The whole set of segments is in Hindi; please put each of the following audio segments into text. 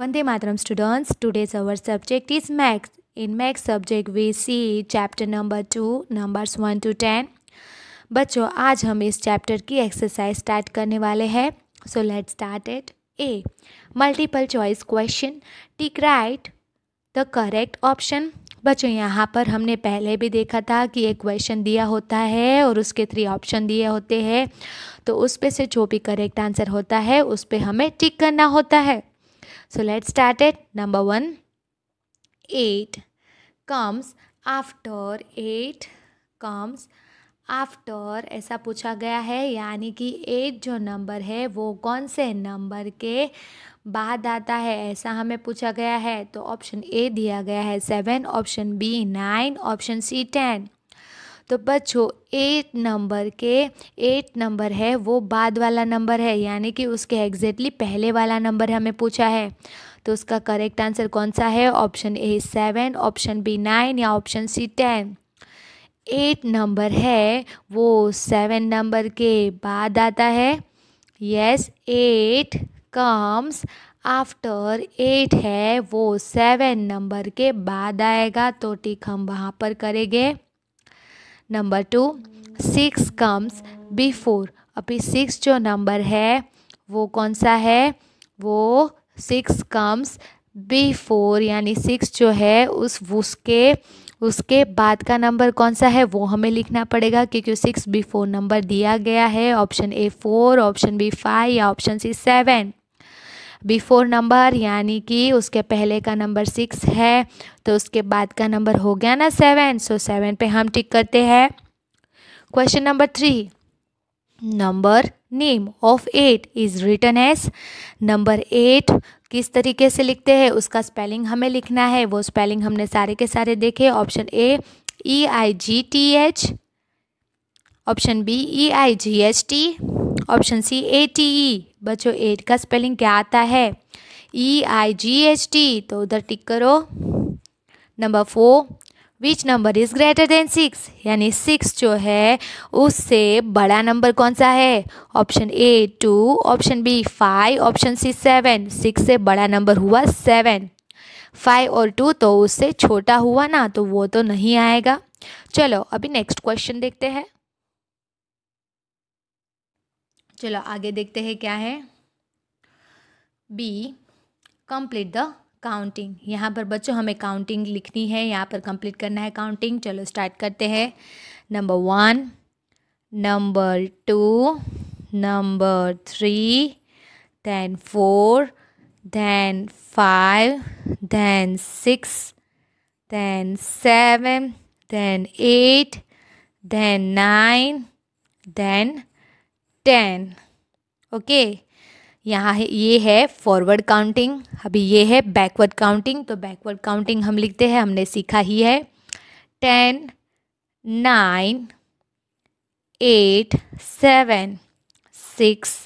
Vande Mataram students today's our subject is maths in maths subject we see chapter number two numbers one two ten बच्चों आज हम इस चैप्टर की एक्सरसाइज स्टार्ट करने वाले हैं so let start it a multiple choice question tick right the correct option बच्चों यहाँ पर हमने पहले भी देखा था कि एक क्वेश्चन दिया होता है और उसके थ्री ऑप्शन दिए होते हैं तो उस पर से जो भी करेक्ट आंसर होता है उस पर हमें टिक करना होता है So let's start it. Number 1 8 comes after 8 comes after ऐसा पूछा गया है यानी कि एट जो नंबर है वो कौन से नंबर के बाद आता है ऐसा हमें पूछा गया है तो ऑप्शन ए दिया गया है seven option B nine option C ten तो बच्चों एट नंबर के एट नंबर है वो बाद वाला नंबर है यानी कि उसके एग्जैक्टली पहले वाला नंबर हमें पूछा है तो उसका करेक्ट आंसर कौन सा है option A seven option B nine या option C ten eight number है वो सेवन नंबर के बाद आता है yes eight comes after eight है वो सेवन नंबर के बाद आएगा तो टिक हम वहाँ पर करेंगे number two six comes before अभी सिक्स जो नंबर है वो कौन सा है वो सिक्स कम्स बिफोर यानी सिक्स जो है उस उसके उसके बाद का नंबर कौन सा है वो हमें लिखना पड़ेगा क्योंकि सिक्स बिफोर नंबर दिया गया है option A four option B five या option C seven before number यानी कि उसके पहले का नंबर सिक्स है तो उसके बाद का नंबर हो गया ना सेवन सो सेवन पे हम टिक करते हैं question number three number name of eight is written as number eight किस तरीके से लिखते हैं उसका स्पेलिंग हमें लिखना है वो स्पेलिंग हमने सारे के सारे देखे option A E I G T H option B E I G H T option C A T E बच्चों एट का स्पेलिंग क्या आता है ई आई जी एच टी तो उधर टिक करो number four which number is greater than six यानी सिक्स जो है उससे बड़ा नंबर कौन सा है option A two option B five option C seven six से बड़ा नंबर हुआ सेवन फाइव और टू तो उससे छोटा हुआ ना तो वो तो नहीं आएगा चलो अभी नेक्स्ट क्वेश्चन देखते हैं चलो आगे देखते हैं क्या है बी कंप्लीट द काउंटिंग यहाँ पर बच्चों हमें काउंटिंग लिखनी है यहाँ पर कंप्लीट करना है काउंटिंग चलो स्टार्ट करते हैं number one number two number three then four then five then six then seven then eight then nine then ten okay यहाँ है ये है फॉरवर्ड काउंटिंग अभी ये है बैकवर्ड काउंटिंग तो बैकवर्ड काउंटिंग हम लिखते हैं हमने सीखा ही है ten nine eight seven six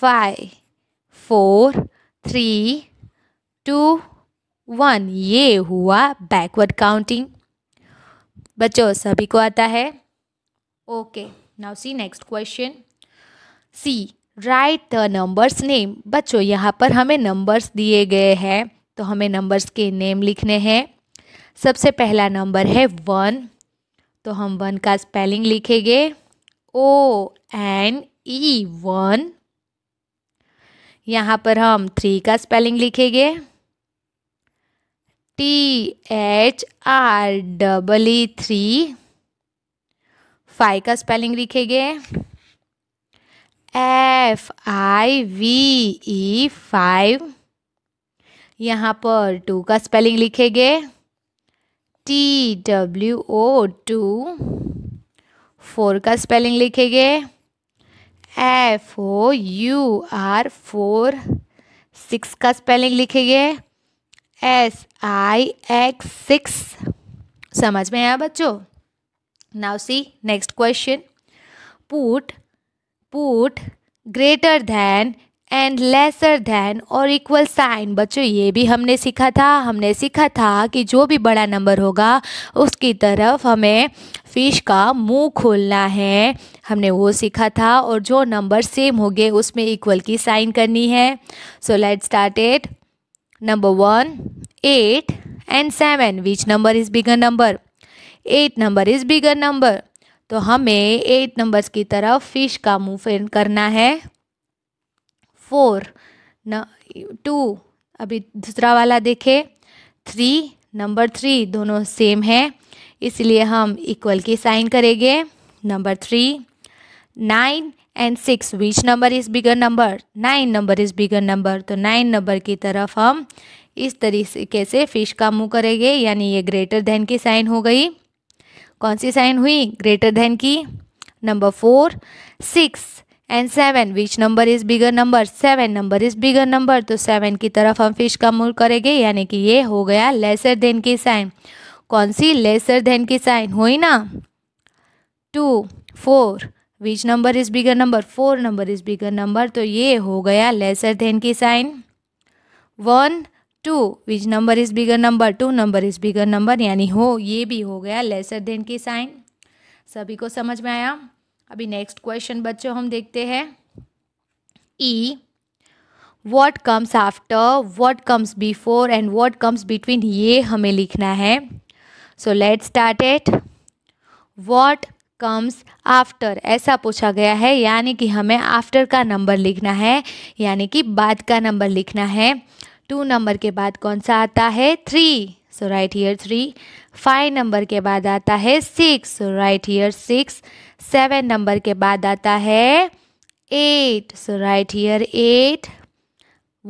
five four three two one ये हुआ बैकवर्ड काउंटिंग बच्चों सभी को आता है okay now see next question C write the numbers name बच्चों यहाँ पर हमें नंबर्स दिए गए हैं तो हमें नंबर्स के नेम लिखने हैं सबसे पहला नंबर है वन तो हम वन का स्पेलिंग लिखेंगे ओ एन ई वन यहाँ पर हम थ्री का स्पेलिंग लिखेंगे T H R double E three five का स्पेलिंग लिखेंगे F I V E five यहाँ पर टू का स्पेलिंग लिखेंगे T W O two four का स्पेलिंग लिखेंगे F O U R four six का स्पेलिंग लिखेंगे एस आई एक्स सिक्स समझ में आया बच्चों now see next question put put greater than and lesser than और इक्वल साइन बच्चों ये भी हमने सीखा था हमने सीखा था कि जो भी बड़ा नंबर होगा उसकी तरफ हमें फिश का मुंह खोलना है हमने वो सीखा था और जो नंबर सेम हो गए उसमें इक्वल की साइन करनी है so let start at number one eight and seven which number is bigger number eight number is bigger number तो हमें एट नंबर्स की तरफ फिश का मूव करना है फोर न टू अभी दूसरा वाला देखे थ्री नंबर थ्री दोनों सेम है इसलिए हम इक्वल की साइन करेंगे number three nine and six which number is bigger number nine number is bigger number तो नाइन नंबर की तरफ हम इस तरीके से फिश का मुँह करेंगे यानी ये ग्रेटर देन की साइन हो गई कौन सी साइन हुई ग्रेटर देन की number four six and seven which number is bigger number seven number is bigger number तो सेवन की तरफ हम फिश का मूल करेंगे यानी कि ये हो गया लेसर देन की साइन कौन सी लेसर देन की साइन हुई ना two four which number is bigger number four number is bigger number तो ये हो गया लेसर देन की sign one two which number is bigger number two number is bigger number यानी हो ये भी हो गया लेसर देन की साइन सभी को समझ में आया अभी नेक्स्ट क्वेश्चन बच्चों हम देखते हैं ई what comes after what comes before and what comes between ये हमें लिखना है so let start at what comes after ऐसा पूछा गया है यानी कि हमें आफ्टर का नंबर लिखना है यानी कि बाद का नंबर लिखना है टू नंबर के बाद कौन सा आता है three so write here three five number के बाद आता है six so write here six seven number के बाद आता है eight so write here eight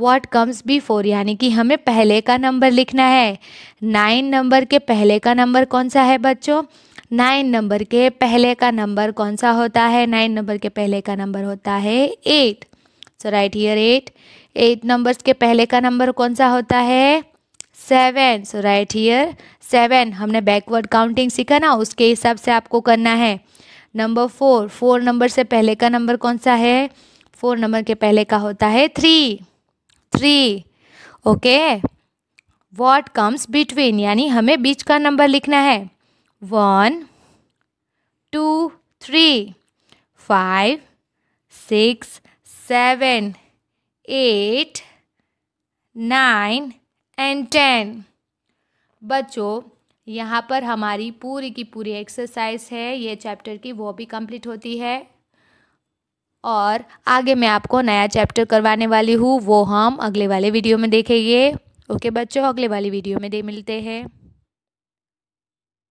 what comes before यानी कि हमें पहले का नंबर लिखना है नाइन नंबर के पहले का नंबर कौन सा है बच्चों नाइन नंबर के पहले का नंबर कौन सा होता है नाइन नंबर के पहले का नंबर होता है eight so write here eight eight numbers के पहले का नंबर कौन सा होता है seven so write here seven हमने बैकवर्ड काउंटिंग सीखा ना उसके हिसाब से आपको करना है नंबर फोर फोर नंबर से पहले का नंबर कौन सा है फोर नंबर के पहले का होता है three three okay what comes between यानी हमें बीच का नंबर लिखना है one two three five six seven, eight, nine and ten बच्चों यहाँ पर हमारी पूरी की पूरी एक्सरसाइज है ये चैप्टर की वो भी कंप्लीट होती है और आगे मैं आपको नया चैप्टर करवाने वाली हूँ वो हम अगले वाले वीडियो में देखेंगे ओके बच्चों अगले वाली वीडियो में दे मिलते हैं